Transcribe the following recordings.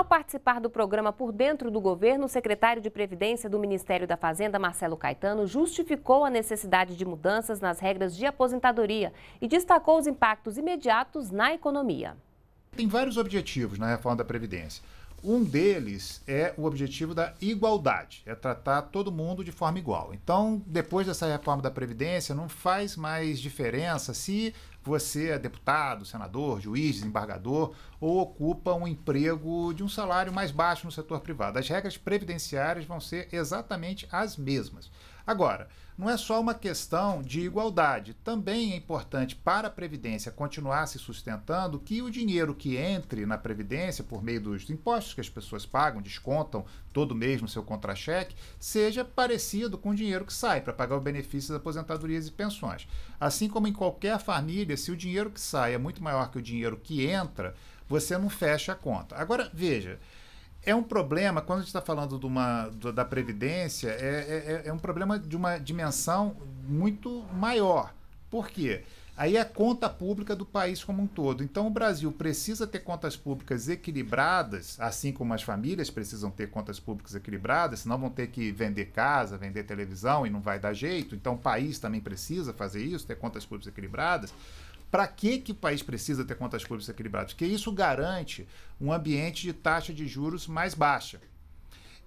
Ao participar do programa Por Dentro do Governo, o secretário de Previdência do Ministério da Fazenda, Marcelo Caetano, justificou a necessidade de mudanças nas regras de aposentadoria e destacou os impactos imediatos na economia. Tem vários objetivos na reforma da Previdência. Um deles é o objetivo da igualdade, é tratar todo mundo de forma igual. Então, depois dessa reforma da Previdência, não faz mais diferença se você é deputado, senador, juiz, desembargador ou ocupa um emprego de um salário mais baixo no setor privado. As regras previdenciárias vão ser exatamente as mesmas. Agora, não é só uma questão de igualdade. Também é importante para a Previdência continuar se sustentando que o dinheiro que entre na Previdência, por meio dos impostos que as pessoas pagam, descontam todo mês no seu contra-cheque, seja parecido com o dinheiro que sai para pagar o benefício das aposentadorias e pensões. Assim como em qualquer família, se o dinheiro que sai é muito maior que o dinheiro que entra, você não fecha a conta. Agora, veja é um problema, quando a gente está falando de uma, da Previdência, é, é, é, é, um problema de uma dimensão muito maior. Por quê? Aí é a conta pública do país como um todo. Então o Brasil precisa ter contas públicas equilibradas, assim como as famílias precisam ter contas públicas equilibradas, senão vão ter que vender casa, vender televisão e não vai dar jeito. Então o país também precisa fazer isso, ter contas públicas equilibradas. Para que, que o país precisa ter contas públicas equilibradas? Porque isso garante um ambiente de taxa de juros mais baixa.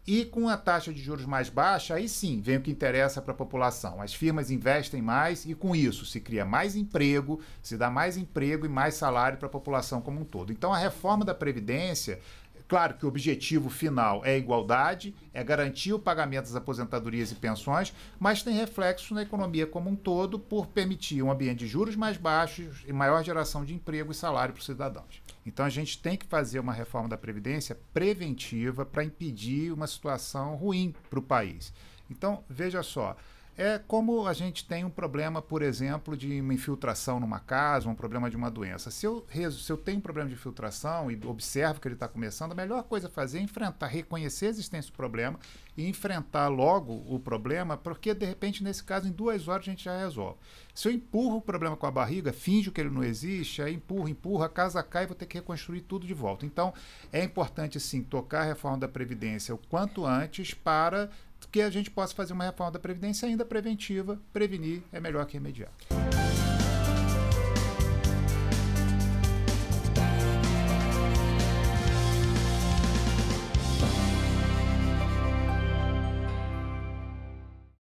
E com a taxa de juros mais baixa, aí sim vem o que interessa para a população. As firmas investem mais e com isso se cria mais emprego, se dá mais emprego e mais salário para a população como um todo. Então a reforma da Previdência Claro que o objetivo final é igualdade, é garantir o pagamento das aposentadorias e pensões, mas tem reflexo na economia como um todo por permitir um ambiente de juros mais baixos e maior geração de emprego e salário para os cidadãos. Então a gente tem que fazer uma reforma da Previdência preventiva para impedir uma situação ruim para o país. Então, veja só, é como a gente tem um problema, por exemplo, de uma infiltração numa casa, um problema de uma doença. Se eu, se eu tenho um problema de infiltração e observo que ele está começando, a melhor coisa a fazer é enfrentar, reconhecer a existência do problema e enfrentar logo o problema, porque de repente, nesse caso, em duas horas a gente já resolve. Se eu empurro o problema com a barriga, finjo que ele não existe, aí empurra, empurra, a casa cai, e vou ter que reconstruir tudo de volta. Então, é importante sim tocar a reforma da Previdência o quanto antes para que a gente possa fazer uma reforma da Previdência ainda preventiva, prevenir é melhor que remediar.